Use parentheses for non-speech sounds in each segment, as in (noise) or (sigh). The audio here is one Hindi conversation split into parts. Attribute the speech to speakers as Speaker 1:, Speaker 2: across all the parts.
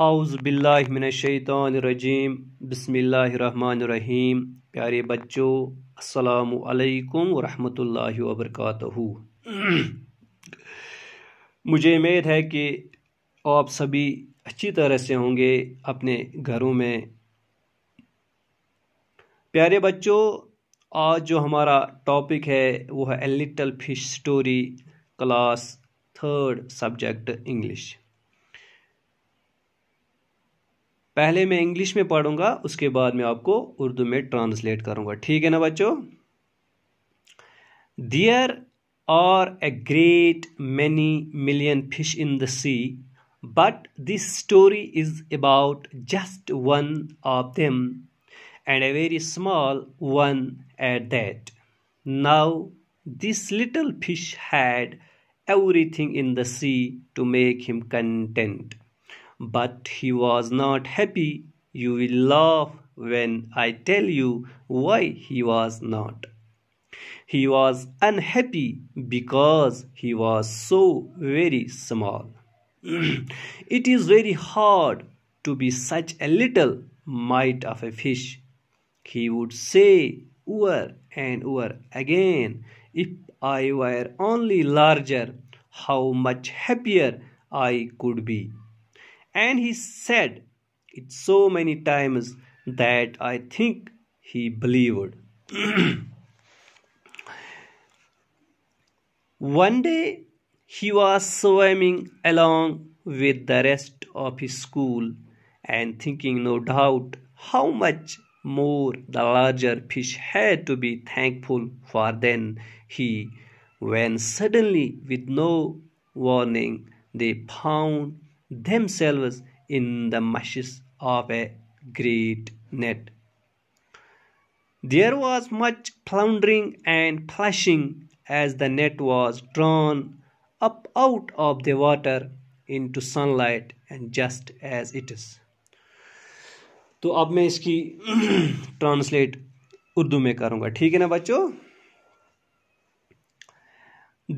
Speaker 1: रजीम बसमीम प्यारे बच्चों असलकम वरहमल वबरक मुझे उम्मीद है कि आप सभी अच्छी तरह से होंगे अपने घरों में प्यारे बच्चों आज जो हमारा टॉपिक है वो है a little fish story class third subject English पहले मैं इंग्लिश में पढ़ूंगा उसके बाद मैं आपको उर्दू में ट्रांसलेट करूंगा ठीक है ना बच्चों there are a great many million fish in the sea but this story is about just one of them and a very small one at that now this little fish had everything in the sea to make him content But he was not happy. You will laugh when I tell you why he was not. He was unhappy because he was so very small. (clears throat) it is very hard to be such a little mite of a fish. He would say over and over again, If I were only larger, how much happier I could be and he said it so many times that I think he believed. (clears throat) One day he was swimming along with the rest of his school and thinking no doubt how much more the larger fish had to be thankful for than he when suddenly with no warning they found themselves in the meshes of a great net. There was much floundering and plashing as the net was drawn up out of the water into sunlight and just as it is. तो अब मैं इसकी ट्रांसलेट (clears throat) उर्दू में करूंगा ठीक है ना बच्चों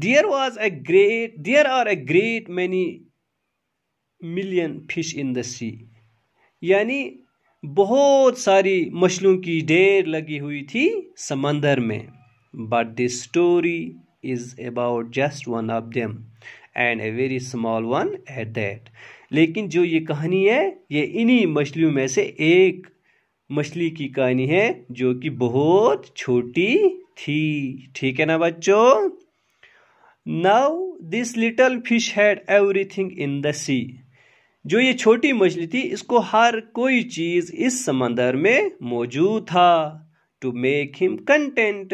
Speaker 1: there was a great there are a great many million fish in the sea यानी बहुत सारी मछलियों की ढेर लगी हुई थी समंदर में but this story is about just one of them and a very small one at that लेकिन जो ये कहानी है ये इन्हीं मछलियों में से एक मछली की कहानी है जो कि बहुत छोटी थी ठीक है ना बच्चों now this little fish had everything in the sea जो ये छोटी मछली थी इसको हर कोई चीज़ इस समंदर में मौजूद था टू मेक हिम कंटेंट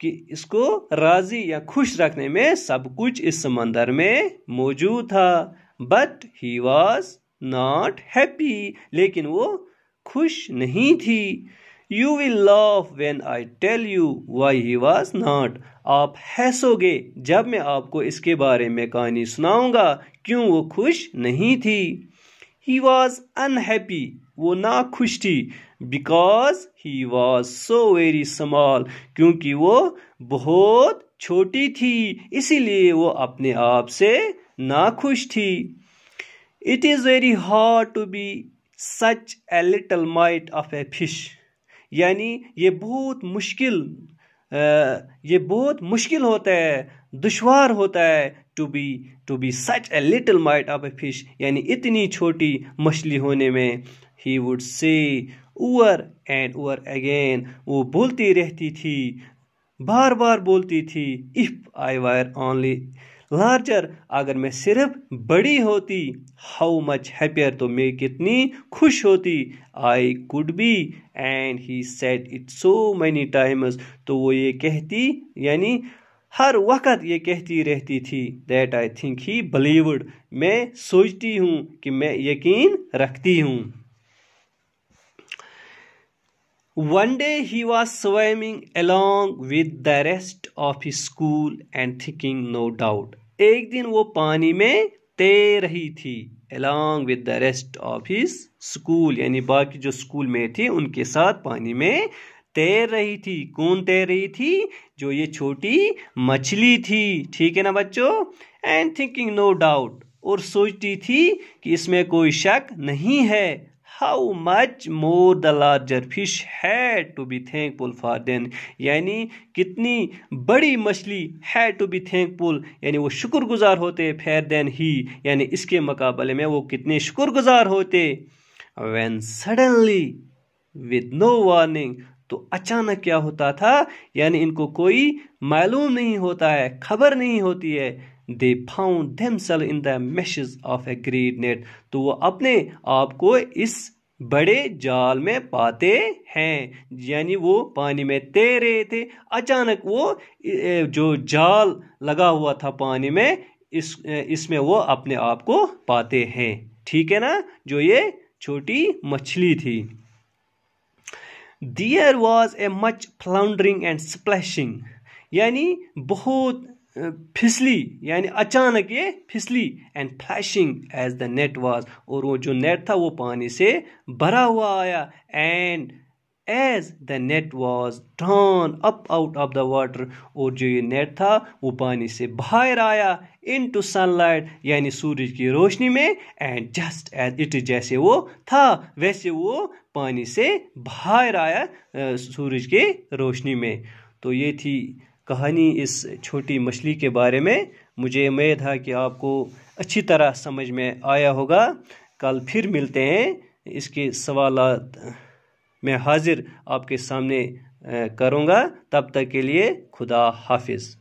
Speaker 1: कि इसको राजी या खुश रखने में सब कुछ इस समंदर में मौजूद था but he was not happy लेकिन वो खुश नहीं थी you will love when I tell you why he was not आप हैसोगे जब मैं आपको इसके बारे में कहानी सुनाऊंगा क्यों वो खुश नहीं थी ही वॉज अनहैप्पी वो ना खुश थी because he was so very small क्योंकि वो बहुत छोटी थी इसीलिए वो अपने आप से ना खुश थी it is very hard to be such a little mite of a fish यानी ये बहुत मुश्किल ये बहुत मुश्किल होता है दुशवार होता है to be to be such a little mite of a fish यानी इतनी छोटी मछली होने में he would say over and over again वो बोलती रहती थी बार बार बोलती थी if I were only larger अगर मैं सिर्फ बड़ी होती हाउ मच हैपियर तो मैं कितनी खुश होती I could be and he said it so many times तो वो ये कहती यानी हर वक्त ये कहती रहती थी that I think he believed मैं सोचती हूँ कि मैं यकीन रखती हूँ one day he was swimming along with the rest of his school and thinking no doubt एक दिन वो पानी में तैर रही थी along with the rest of his school यानी बाकी जो स्कूल में थी उनके साथ पानी में तैर रही थी कौन तैर रही थी जो ये छोटी मछली थी ठीक है ना बच्चों एंड थिंकिंग नो डाउट और सोचती थी कि इसमें कोई शक नहीं है how much more the larger fish है to be thankful for than यानी कितनी बड़ी मछली है टू बी थैंकफुल यानी वो शुक्रगुजार होते फेर देन ही यानी इसके मुकाबले में वो कितने शुक्रगुजार होते when suddenly with no warning तो अचानक क्या होता था यानी इनको कोई मालूम नहीं होता है खबर नहीं होती है they found themselves in the mesh of a great net तो वो अपने आप को इस बड़े जाल में पाते हैं यानी वो पानी में तैर रहे थे अचानक वो जो जाल लगा हुआ था पानी में इस इसमें वो अपने आप को पाते हैं ठीक है ना जो ये छोटी मछली थी there was a much floundering and splashing यानी बहुत फिसली यानी अचानक ये फिसली and splashing as the net was और वो जो नेट था वो पानी से भरा हुआ आया and as the net was drawn up out of the water और जो ये नेट था वो पानी से बाहर आया इन टू सनलाइट यानी सूरज की रोशनी में एंड जस्ट एज इट जैसे वो था वैसे वो पानी से बाहर आया सूरज के रोशनी में तो ये थी कहानी इस छोटी मछली के बारे में मुझे उम्मीद है कि आपको अच्छी तरह समझ में आया होगा कल फिर मिलते हैं इसके सवाल मैं हाजिर आपके सामने करूँगा तब तक के लिए खुदा हाफिज़